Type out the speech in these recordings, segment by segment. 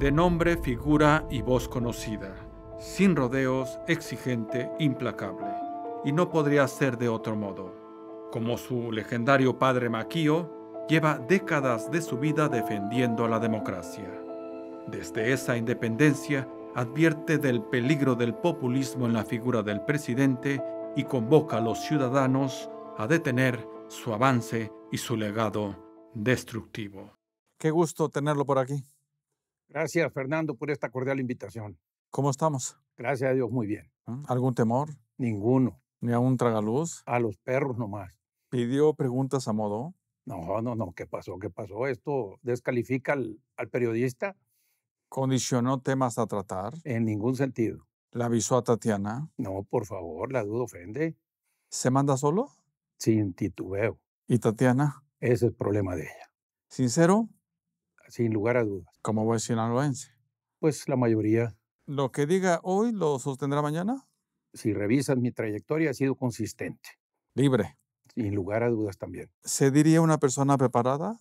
de nombre, figura y voz conocida, sin rodeos, exigente, implacable. Y no podría ser de otro modo. Como su legendario padre Maquío, lleva décadas de su vida defendiendo a la democracia. Desde esa independencia, advierte del peligro del populismo en la figura del presidente y convoca a los ciudadanos a detener su avance y su legado destructivo. Qué gusto tenerlo por aquí. Gracias, Fernando, por esta cordial invitación. ¿Cómo estamos? Gracias a Dios, muy bien. ¿Mm? ¿Algún temor? Ninguno. ¿Ni a un tragaluz? A los perros nomás. ¿Pidió preguntas a modo? No, no, no. ¿Qué pasó? ¿Qué pasó? ¿Esto descalifica al, al periodista? ¿Condicionó temas a tratar? En ningún sentido. ¿La avisó a Tatiana? No, por favor, la duda ofende. ¿Se manda solo? Sin titubeo. ¿Y Tatiana? Ese es el problema de ella. ¿Sincero? sin lugar a dudas. ¿Cómo voy sinaloense? Pues la mayoría. ¿Lo que diga hoy lo sostendrá mañana? Si revisas mi trayectoria ha sido consistente. Libre. Sin lugar a dudas también. ¿Se diría una persona preparada?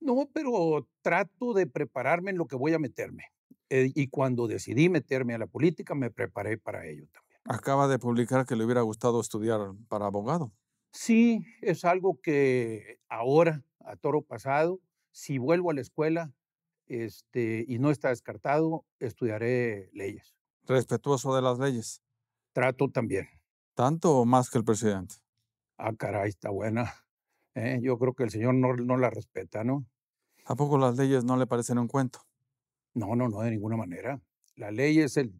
No, pero trato de prepararme en lo que voy a meterme. Eh, y cuando decidí meterme a la política, me preparé para ello también. Acaba de publicar que le hubiera gustado estudiar para abogado. Sí, es algo que ahora, a toro pasado, si vuelvo a la escuela este, y no está descartado, estudiaré leyes. Respetuoso de las leyes. Trato también. ¿Tanto o más que el presidente? Ah, caray, está buena. ¿eh? yo creo que el señor no, no la respeta, ¿no? ¿A las leyes no le parecen un cuento? No, no, no, de ninguna manera. La ley es, el,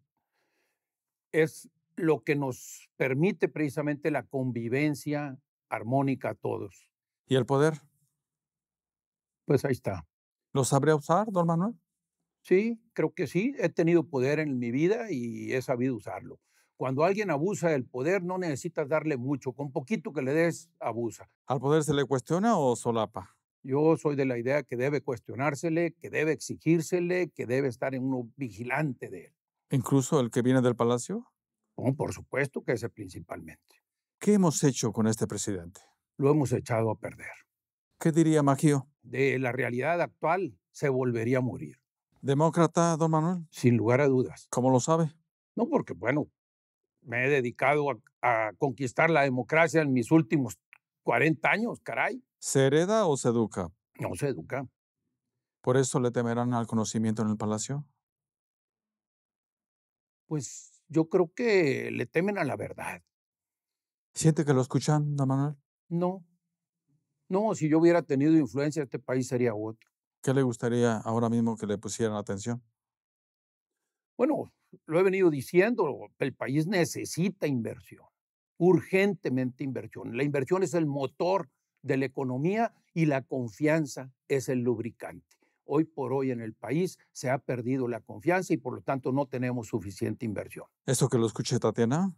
es lo que nos permite precisamente la convivencia armónica a todos. ¿Y el poder? pues ahí está. ¿Lo sabré usar, don Manuel? Sí, creo que sí. He tenido poder en mi vida y he sabido usarlo. Cuando alguien abusa del poder, no necesitas darle mucho. Con poquito que le des, abusa. ¿Al poder se le cuestiona o solapa? Yo soy de la idea que debe cuestionársele, que debe exigírsele, que debe estar en uno vigilante de él. ¿Incluso el que viene del palacio? Oh, por supuesto que ese principalmente. ¿Qué hemos hecho con este presidente? Lo hemos echado a perder. ¿Qué diría Magío? de la realidad actual, se volvería a morir. ¿Demócrata, don Manuel? Sin lugar a dudas. ¿Cómo lo sabe? No, porque bueno, me he dedicado a, conquistar la democracia en mis últimos 40 años, caray. ¿Se hereda o se educa? No se educa. ¿Por eso le temerán al conocimiento en el palacio? Pues yo creo que le temen a la verdad. ¿Siente que lo escuchan, don Manuel? No, no, si yo hubiera tenido influencia, este país sería otro. ¿Qué le gustaría ahora mismo que le pusieran atención? Bueno, lo he venido diciendo, el país necesita inversión, urgentemente inversión. La inversión es el motor de la economía y la confianza es el lubricante. Hoy por hoy en el país se ha perdido la confianza y por lo tanto no tenemos suficiente inversión. Esto que lo escuché Tatiana,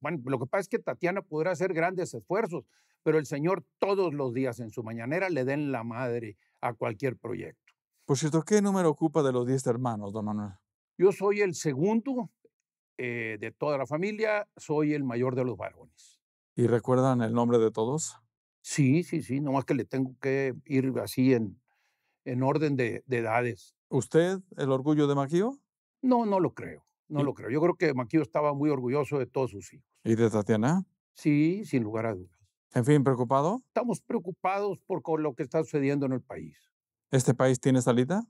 bueno, lo que pasa es que Tatiana podrá hacer grandes esfuerzos, pero el señor todos los días en su mañanera le den la madre a cualquier proyecto. Por pues, cierto, ¿qué número ocupa de los diez hermanos, don Manuel? Yo soy el segundo eh, de toda la familia, soy el mayor de los varones. ¿Y recuerdan el nombre de todos? Sí, sí, sí, nomás que le tengo que ir así en, en orden de, edades. ¿Usted el orgullo de Maquío? No, no lo creo. No lo creo. Yo creo que Maquillo estaba muy orgulloso de todos sus hijos. ¿Y de Tatiana? Sí, sin lugar a dudas. En fin, ¿preocupado? Estamos preocupados por lo que está sucediendo en el país. ¿Este país tiene salida?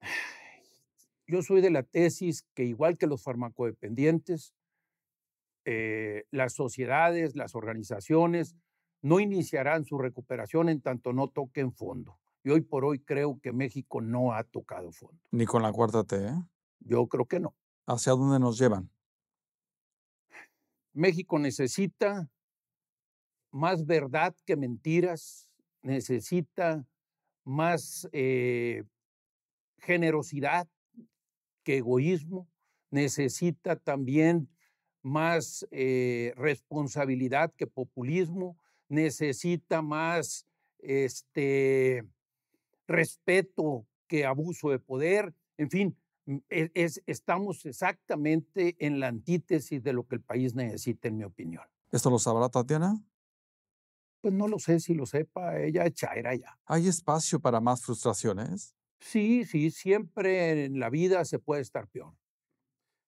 Yo soy de la tesis que igual que los farmacodependientes, eh, las sociedades, las organizaciones, no iniciarán su recuperación en tanto no toquen fondo. Y hoy por hoy creo que México no ha tocado fondo. Ni con la cuarta T, ¿eh? Yo creo que no. ¿Hacia dónde nos llevan? México necesita más verdad que mentiras, necesita más eh, generosidad que egoísmo, necesita también más eh, responsabilidad que populismo, necesita más este, respeto que abuso de poder, en fin, Mm, e-, es, estamos exactamente en la antítesis de lo que el país necesita, en mi opinión. ¿Esto lo sabrá Tatiana? Pues no lo sé si lo sepa, ella echa, era ya. ¿Hay espacio para más frustraciones? Sí, sí, siempre en la vida se puede estar peor.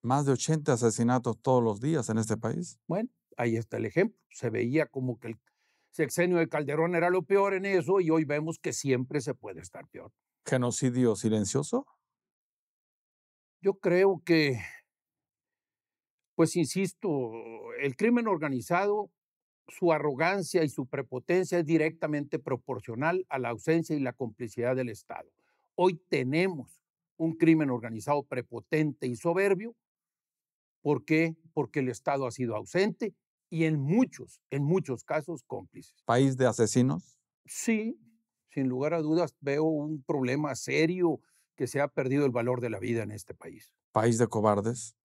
Más de 80 asesinatos todos los días en este país. Bueno, ahí está el ejemplo. Se veía como que el sexenio de Calderón era lo peor en eso y hoy vemos que siempre se puede estar peor. ¿Genocidio silencioso? Yo creo que, pues insisto, el crimen organizado, su arrogancia y su prepotencia es directamente proporcional a la ausencia y la complicidad del Estado. Hoy tenemos un crimen organizado prepotente y soberbio. ¿Por qué? Porque el Estado ha sido ausente y en muchos, en muchos casos cómplices. ¿País de asesinos? Sí, sin lugar a dudas veo un problema serio que se ha perdido el valor de la vida en este país. ¿País de cobardes?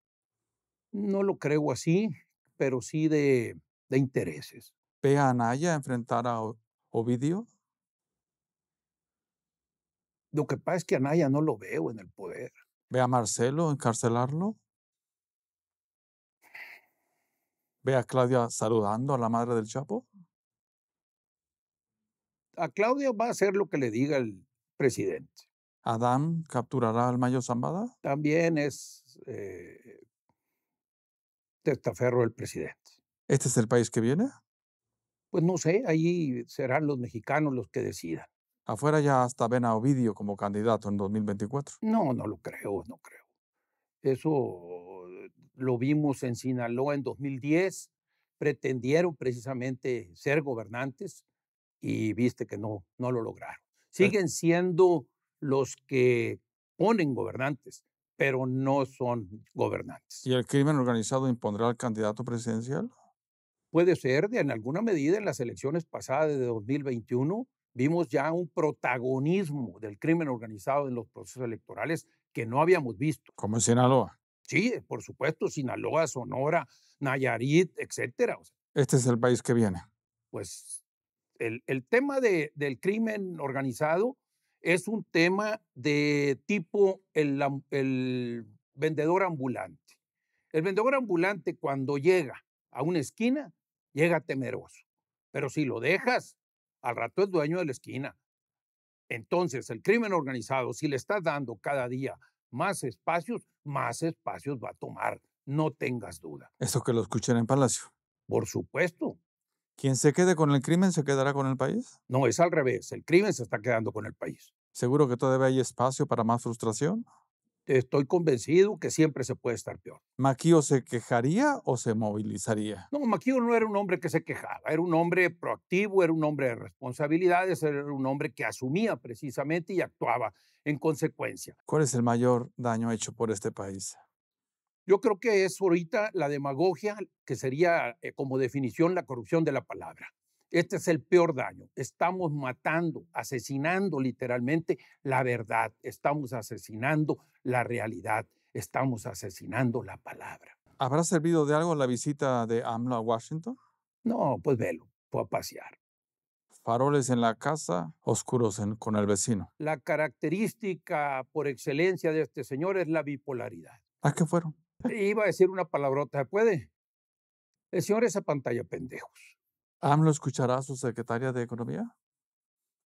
No lo creo así, pero sí de, intereses. ¿Ve a Anaya enfrentar a Ovidio? Lo que pasa es que Anaya no lo veo en el poder. ¿Ve a Marcelo encarcelarlo? ¿Ve a Claudia saludando a la madre del Chapo? A Claudia va a hacer lo que le diga el presidente. ¿Adán capturará al mayo Zambada? También es eh, testaferro el presidente. ¿Este es el país que viene? Pues no sé, ahí serán los mexicanos los que decidan. Afuera ya hasta ven a Ovidio como candidato en 2024. No, no lo creo, no creo. Eso eh, lo vimos en Sinaloa en 2010. Pretendieron precisamente ser gobernantes y viste que no, no lo lograron. Siguen siendo los que ponen gobernantes, pero no son gobernantes. ¿Y el crimen organizado impondrá al candidato presidencial? Puede ser, de, en alguna medida, en las elecciones pasadas de 2021 vimos ya un protagonismo del crimen organizado en los procesos electorales que no habíamos visto. Como en Sinaloa. Sí, eh, por supuesto, Sinaloa, Sonora, Nayarit, etcétera. este es el país que viene. Pues el, tema del crimen organizado es un tema de tipo el, vendedor ambulante. El vendedor ambulante cuando llega a una esquina, llega temeroso, pero si lo dejas, al rato es dueño de la esquina. Entonces, el crimen organizado, si le estás dando cada día más espacios, más espacios va a tomar, no tengas duda. Eso que lo escuchan en Palacio. Por supuesto, ¿Quién se quede con el crimen se quedará con el país? No, es al revés. El crimen se está quedando con el país. ¿Seguro que todavía hay espacio para más frustración? Estoy convencido que siempre se puede estar peor. ¿Maquío se quejaría o se movilizaría? No, Maquío no era un hombre que se quejaba, era un hombre proactivo, era un hombre de responsabilidades, era un hombre que asumía precisamente y actuaba en consecuencia. ¿Cuál es el mayor daño hecho por este país? Yo creo que es ahorita la demagogia, que sería eh, como definición la corrupción de la palabra. Este es el peor daño. Estamos matando, asesinando literalmente la verdad, estamos asesinando la realidad, estamos asesinando la palabra. ¿Habrá servido de algo la visita de AMLO a Washington? No, pues velo, fue a pasear. Faroles en la casa, oscuros con el vecino. La característica por excelencia de este señor es la bipolaridad. ¿A qué fueron? Iba a decir una palabrota, puede? El señor es a pantalla pendejos. ¿AMLO escuchará a su secretaria de Economía?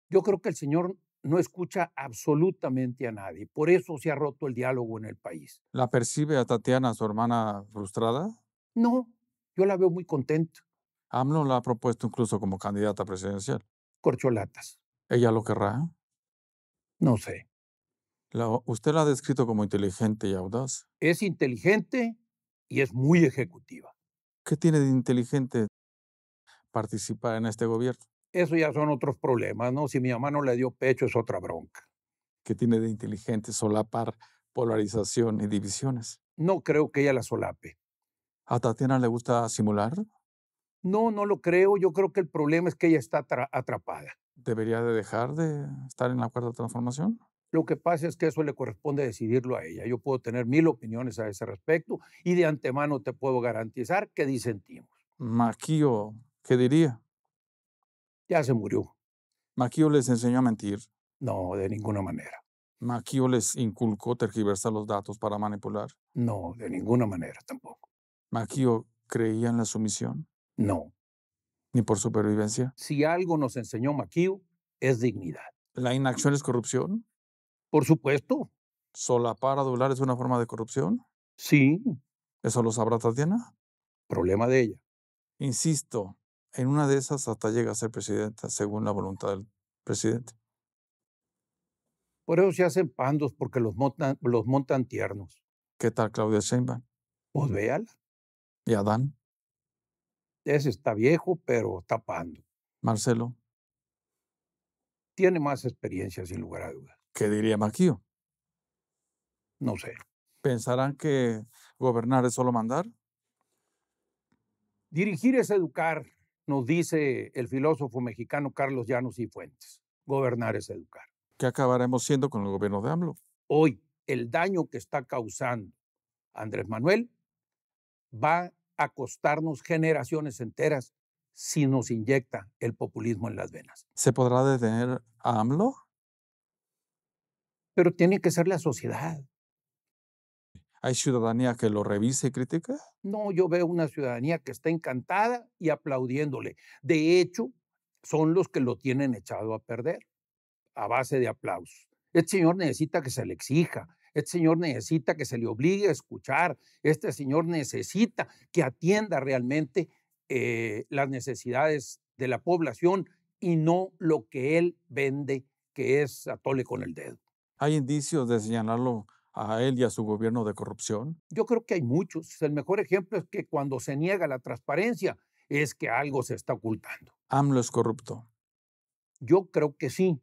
Yo creo que el señor no escucha absolutamente a nadie. Por eso se ha roto el diálogo en el país. ¿La percibe a Tatiana, su hermana, frustrada? No, yo la veo muy contenta. AMLO la ha propuesto incluso como candidata presidencial. Corcholatas. ¿Ella lo querrá? No sé usted la ha descrito como inteligente y audaz. Es inteligente y es muy ejecutiva. ¿Qué tiene de inteligente participar en este gobierno? Eso ya son otros problemas, ¿no? Si mi mamá no le dio pecho es otra bronca. ¿Qué tiene de inteligente solapar polarización y divisiones? No creo que ella la solape. ¿A Tatiana le gusta simular? No, no lo creo. Yo creo que el problema es que ella está atrapada. ¿Debería de dejar de estar en la cuarta transformación? Lo que pasa es que eso le corresponde decidirlo a ella. Yo puedo tener mil opiniones a ese respecto y de antemano te puedo garantizar que disentimos. Maquio, ¿qué diría? Ya se murió. ¿Maquio les enseñó a mentir. No, de ninguna manera. ¿Maquio les inculcó tergiversar los datos para manipular. No, de ninguna manera tampoco. ¿Maquio creía en la sumisión. No. Ni por supervivencia. Si algo nos enseñó Maquio, es dignidad. ¿La inacción es corrupción? Por supuesto. ¿Solapar adular es una forma de corrupción? Sí. ¿Eso lo sabrá Tatiana? Problema de ella. Insisto, en una de esas hasta llega a ser presidenta, según la voluntad del presidente. Por eso se hacen pandos, porque los montan, los montan tiernos. ¿Qué tal Claudia Sheinbaum? Pues véala. ¿Y Adán? Ese está viejo, pero está pando. Marcelo. Tiene más experiencia, sin lugar a dudas. ¿Qué diría Maquio? No sé. ¿Pensarán que gobernar es solo mandar? Dirigir es educar, nos dice el filósofo mexicano Carlos Llanos y Fuentes. Gobernar es educar. ¿Qué acabaremos siendo con el gobierno de AMLO? Hoy, el daño que está causando Andrés Manuel va a costarnos generaciones enteras si nos inyecta el populismo en las venas. ¿Se podrá detener a AMLO? pero tiene que ser la sociedad. ¿Hay ciudadanía que lo revise y critica? No, yo veo una ciudadanía que está encantada y aplaudiéndole. De hecho, son los que lo tienen echado a perder a base de aplausos. Este señor necesita que se le exija, este señor necesita que se le obligue a escuchar, este señor necesita que atienda realmente eh, las necesidades de la población y no lo que él vende, que es atole con el dedo. ¿Hay indicios de señalarlo a él y a su gobierno de corrupción? Yo creo que hay muchos. El mejor ejemplo es que cuando se niega la transparencia es que algo se está ocultando. ¿AMLO es corrupto? Yo creo que sí,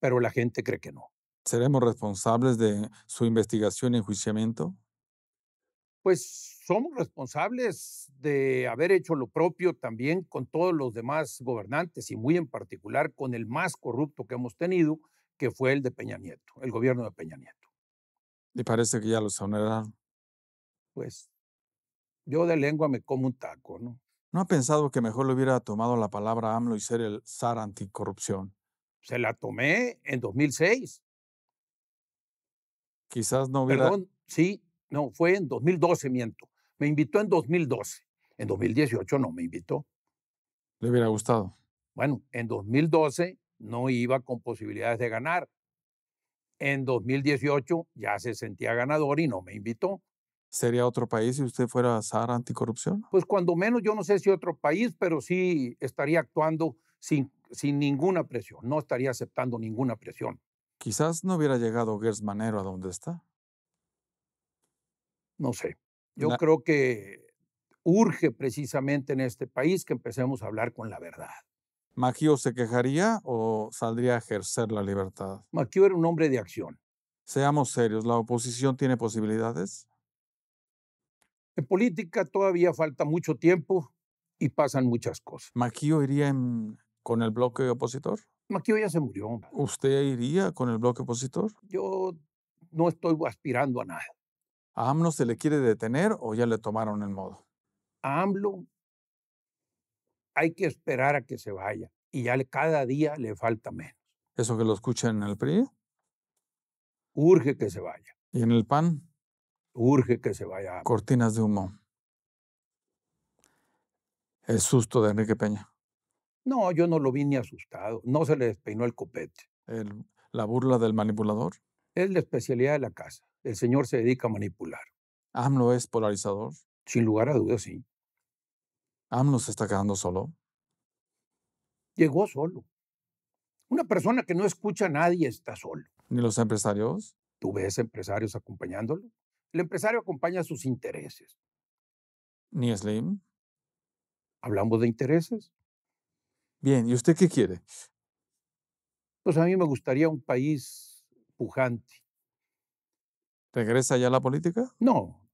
pero la gente cree que no. ¿Seremos responsables de su investigación y enjuiciamiento? Pues somos responsables de haber hecho lo propio también con todos los demás gobernantes y muy en particular con el más corrupto que hemos tenido, que fue el de Peña Nieto, el gobierno de Peña Nieto. Y parece que ya lo exoneraron. Pues yo de lengua me como un taco, ¿no? ¿No ha pensado que mejor le hubiera tomado la palabra AMLO y ser el zar anticorrupción? Se la tomé en 2006. Quizás no hubiera... Perdón, sí, no, fue en 2012, miento. Me invitó en 2012. En 2018 no me invitó. ¿Le hubiera gustado? Bueno, en 2012 no iba con posibilidades de ganar. En 2018 ya se sentía ganador y no me invitó. ¿Sería otro país si usted fuera a SAR anticorrupción? Pues cuando menos, yo no sé si otro país, pero sí estaría actuando sin, sin ninguna presión, no estaría aceptando ninguna presión. Quizás no hubiera llegado Gers Manero a donde está. No sé. Yo creo que urge precisamente en este país que empecemos a hablar con la verdad. ¿Maquio se quejaría o saldría a ejercer la libertad? Maquio era un hombre de acción. Seamos serios, ¿la oposición tiene posibilidades? En política todavía falta mucho tiempo y pasan muchas cosas. ¿Maquio iría con el bloque opositor? Maquio ya se murió. ¿Usted iría con el bloque opositor? Yo no estoy aspirando a nada. ¿A AMLO se le quiere detener o ya le tomaron el modo? A AMLO hay que esperar a que se vaya y ya cada día le falta menos. ¿Eso que lo escuchan en el PRI? Urge que se vaya. ¿Y en el PAN? Urge que se vaya. Cortinas de humo. El susto de Enrique Peña. No, yo no lo vi ni asustado. No se le despeinó el copete. El, ¿La burla del manipulador? Es la especialidad de la casa. El señor se dedica a manipular. ¿AMLO ah, es polarizador? Sin lugar a dudas, sí. AMLO se está quedando solo. Llegó solo. Una persona que no escucha a nadie está solo. ¿Ni los empresarios? Tú ves empresarios acompañándolo. El empresario acompaña sus intereses. ¿Ni Slim? Hablamos de intereses. Bien, ¿y usted qué quiere? Pues a mí me gustaría un país pujante. ¿Regresa ya a la política? No,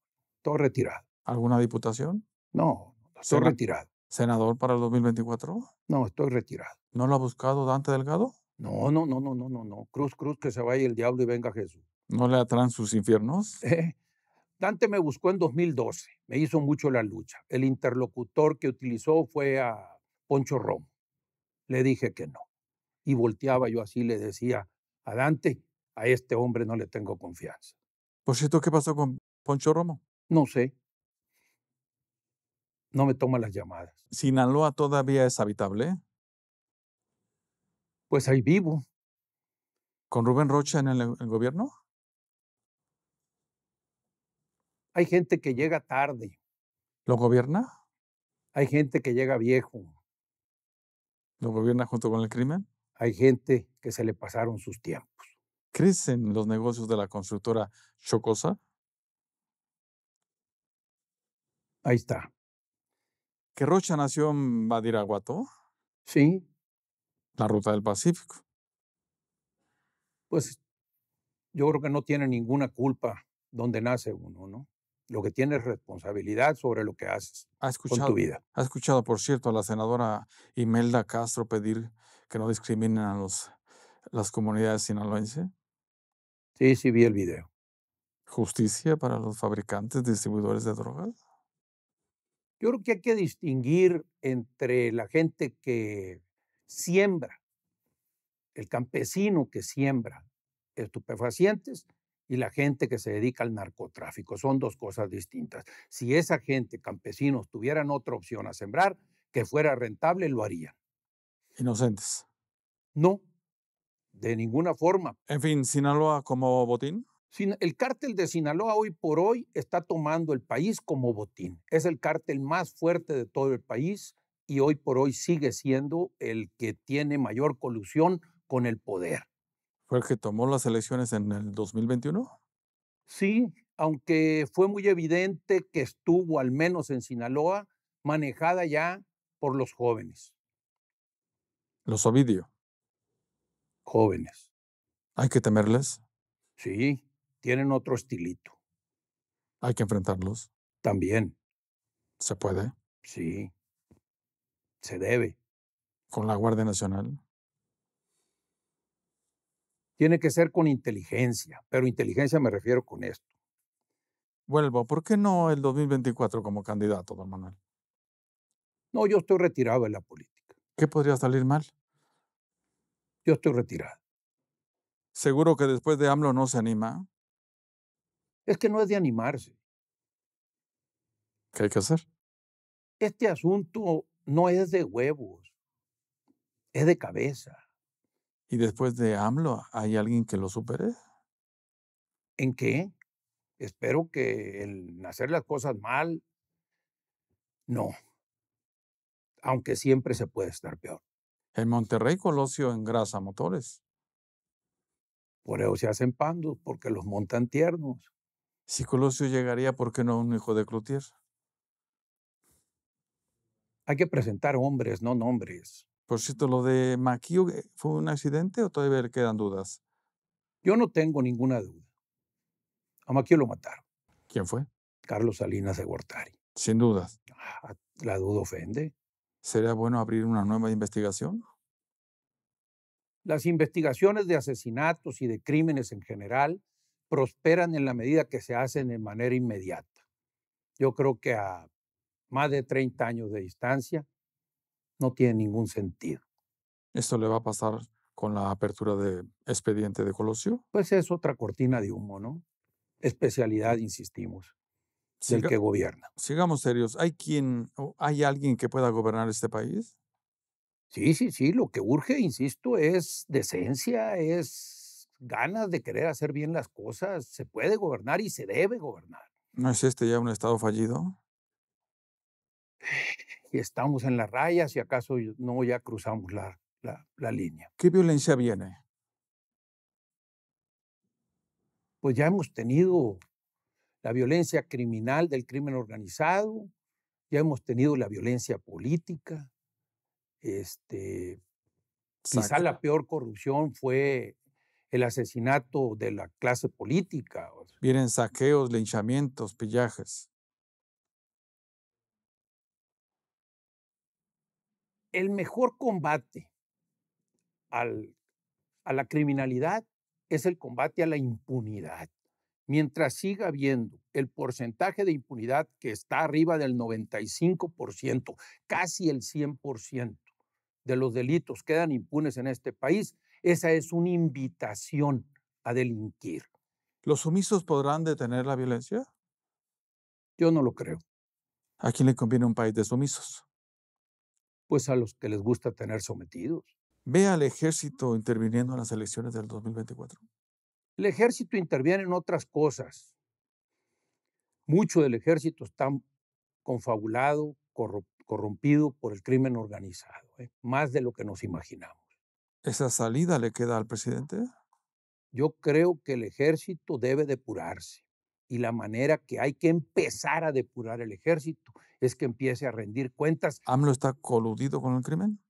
todo retirado. ¿Alguna diputación? No, Estoy retirado. ¿Senador para el 2024? No, estoy retirado. ¿No lo ha buscado Dante Delgado? No, no, no, no, no, no, no. Cruz, cruz, que se vaya el diablo y venga Jesús. ¿No le atran sus infiernos? Eh, Dante me buscó en 2012, me hizo mucho la lucha. El interlocutor que utilizó fue a Poncho Romo. Le dije que no. Y volteaba yo así, le decía a Dante, a este hombre no le tengo confianza. Por cierto, ¿qué pasó con Poncho Romo? No sé, no me toma las llamadas. ¿Sinaloa todavía es habitable? Pues ahí vivo. ¿Con Rubén Rocha en el, gobierno? Hay gente que llega tarde. ¿Lo gobierna? Hay gente que llega viejo. ¿Lo gobierna junto con el crimen? Hay gente que se le pasaron sus tiempos. ¿Crecen los negocios de la constructora Chocosa? Ahí está que Rocha nació en Badiraguato. Sí. La ruta del Pacífico. Pues yo creo que no tiene ninguna culpa donde nace uno, ¿no? Lo que tiene es responsabilidad sobre lo que haces ha escuchado, con tu vida. Ha escuchado, por cierto, a la senadora Imelda Castro pedir que no discriminen a los, las comunidades sinaloenses. Sí, sí vi el video. ¿Justicia para los fabricantes, distribuidores de drogas? Yo creo que hay que distinguir entre la gente que siembra, el campesino que siembra estupefacientes y la gente que se dedica al narcotráfico. Son dos cosas distintas. Si esa gente, campesinos, tuvieran otra opción a sembrar que fuera rentable, lo harían. Inocentes. No, de ninguna forma. En fin, Sinaloa como botín. El cártel de Sinaloa hoy por hoy está tomando el país como botín. Es el cártel más fuerte de todo el país y hoy por hoy sigue siendo el que tiene mayor colusión con el poder. ¿Fue el que tomó las elecciones en el 2021? Sí, aunque fue muy evidente que estuvo, al menos en Sinaloa, manejada ya por los jóvenes. Los Ovidio. Jóvenes. ¿Hay que temerles? Sí, tienen otro estilito. Hay que enfrentarlos. También. ¿Se puede? Sí. Se debe. ¿Con la Guardia Nacional? Tiene que ser con inteligencia, pero inteligencia me refiero con esto. Vuelvo, ¿por qué no el 2024 como candidato, don Manuel? No, yo estoy retirado de la política. ¿Qué podría salir mal? Yo estoy retirado. Seguro que después de AMLO no se anima. Es que no es de animarse. ¿Qué hay que hacer? Este asunto no es de huevos, es de cabeza. ¿Y después de AMLO hay alguien que lo supere? ¿En qué? Espero que el hacer las cosas mal, no. Aunque siempre se puede estar peor. En Monterrey Colosio engrasa motores. Por eso se hacen pandos, porque los montan tiernos. Si Colosio llegaría, ¿por qué no un hijo de Cloutier? Hay que presentar hombres, no nombres. Por cierto, ¿lo de Maquio eh, fue un accidente o todavía quedan dudas? Yo no tengo ninguna duda. A Maquio lo mataron. ¿Quién fue? Carlos Salinas de Gortari. Sin dudas. Ah, la duda ofende. ¿Sería bueno abrir una nueva investigación? Las investigaciones de asesinatos y de crímenes en general prosperan en la medida que se hacen de manera inmediata. Yo creo que a más de 30 años de distancia no tiene ningún sentido. ¿Esto le va a pasar con la apertura de expediente de Colosio? Pues es otra cortina de humo, ¿no? Especialidad, insistimos, del que gobierna. Sigamos serios. ¿Hay quien, hay alguien que pueda gobernar este país? Sí, sí, sí. Lo que urge, insisto, es decencia, es ganas de querer hacer bien las cosas, se puede gobernar y se debe gobernar. ¿No es este ya un Estado fallido? Y estamos en las rayas y acaso no ya cruzamos la, línea. ¿Qué violencia viene? Pues ya hemos tenido la violencia criminal del crimen organizado, ya hemos tenido la violencia política, este, Quizá la peor corrupción fue el asesinato de la clase política. Vienen saqueos, linchamientos, pillajes. El mejor combate a la criminalidad es el combate a la impunidad. Mientras siga habiendo el porcentaje de impunidad que está arriba del 95%, casi el 100% de los delitos quedan impunes en este país, esa es una invitación a delinquir. ¿Los sumisos podrán detener la violencia? Yo no lo creo. ¿A quién le conviene un país de sumisos? Pues a los que les gusta tener sometidos. ¿Ve al ejército interviniendo en las elecciones del 2024? El ejército interviene en otras cosas. Mucho del ejército está confabulado, corrompido por el crimen organizado, ¿eh? más de lo que nos imaginamos esa salida le queda al presidente? Yo creo que el ejército debe depurarse y la manera que hay que empezar a depurar el ejército es que empiece a rendir cuentas. ¿AMLO está coludido con el crimen?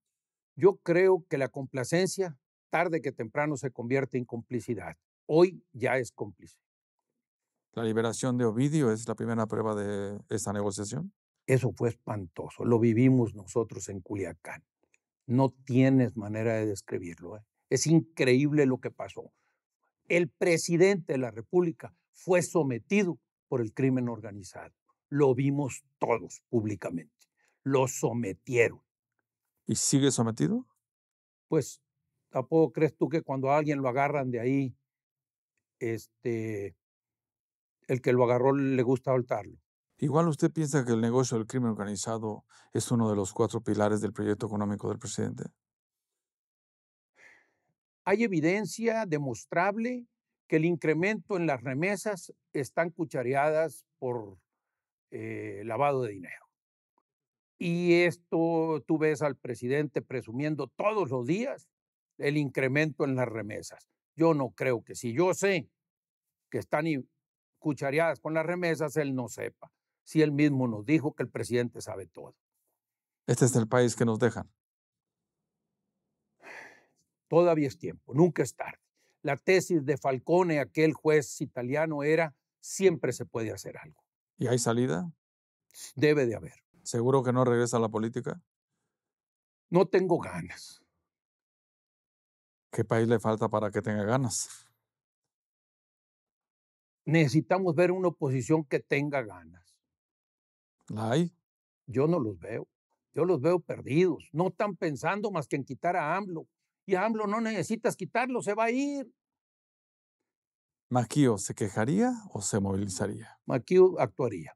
Yo creo que la complacencia tarde que temprano se convierte en complicidad. Hoy ya es cómplice. ¿La liberación de Ovidio es la primera prueba de esta negociación? Eso fue espantoso, lo vivimos nosotros en Culiacán no tienes manera de describirlo. ¿eh? Es increíble lo que pasó. El presidente de la República fue sometido por el crimen organizado. Lo vimos todos públicamente. Lo sometieron. ¿Y sigue sometido? Pues, tampoco crees tú que cuando a alguien lo agarran de ahí, este, el que lo agarró le gusta soltarlo? Igual usted piensa que el negocio del crimen organizado es uno de los cuatro pilares del proyecto económico del presidente. Hay evidencia demostrable que el incremento en las remesas están cuchareadas por eh, lavado de dinero. Y esto tú ves al presidente presumiendo todos los días el incremento en las remesas. Yo no creo que si yo sé que están cuchareadas con las remesas, él no sepa si él mismo nos dijo que el presidente sabe todo? Este es el país que nos dejan. Todavía es tiempo, nunca es tarde. La tesis de Falcone, aquel juez italiano, era siempre se puede hacer algo. ¿Y hay salida? Debe de haber. ¿Seguro que no regresa a la política? No tengo ganas. ¿Qué país le falta para que tenga ganas? Necesitamos ver una oposición que tenga ganas. Yo no los veo. Yo los veo perdidos. No están pensando más que en quitar a AMLO. Y AMLO no necesitas quitarlo, se va a ir. Maquio se quejaría o se movilizaría? Maquio actuaría.